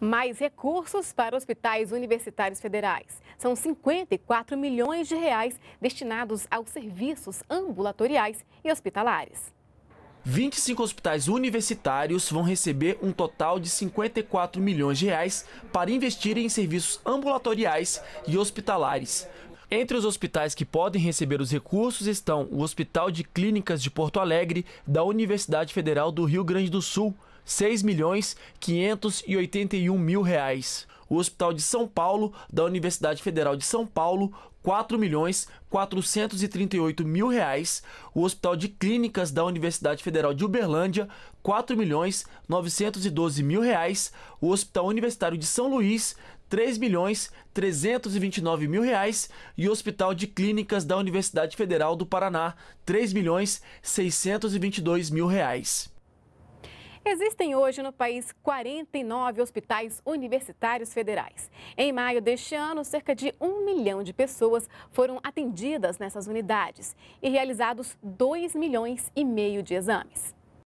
mais recursos para hospitais universitários federais. São 54 milhões de reais destinados aos serviços ambulatoriais e hospitalares. 25 hospitais universitários vão receber um total de 54 milhões de reais para investir em serviços ambulatoriais e hospitalares. Entre os hospitais que podem receber os recursos estão o Hospital de Clínicas de Porto Alegre, da Universidade Federal do Rio Grande do Sul, 6 milhões 581 mil reais. O Hospital de São Paulo, da Universidade Federal de São Paulo, 4 milhões 438 mil reais. O Hospital de Clínicas da Universidade Federal de Uberlândia, 4 milhões 912 mil reais. O Hospital Universitário de São Luís, 3 milhões 329 mil reais e o Hospital de Clínicas da Universidade Federal do Paraná, 3 milhões 622 mil reais. Existem hoje no país 49 hospitais universitários federais. Em maio deste ano, cerca de um milhão de pessoas foram atendidas nessas unidades e realizados 2 milhões e meio de exames.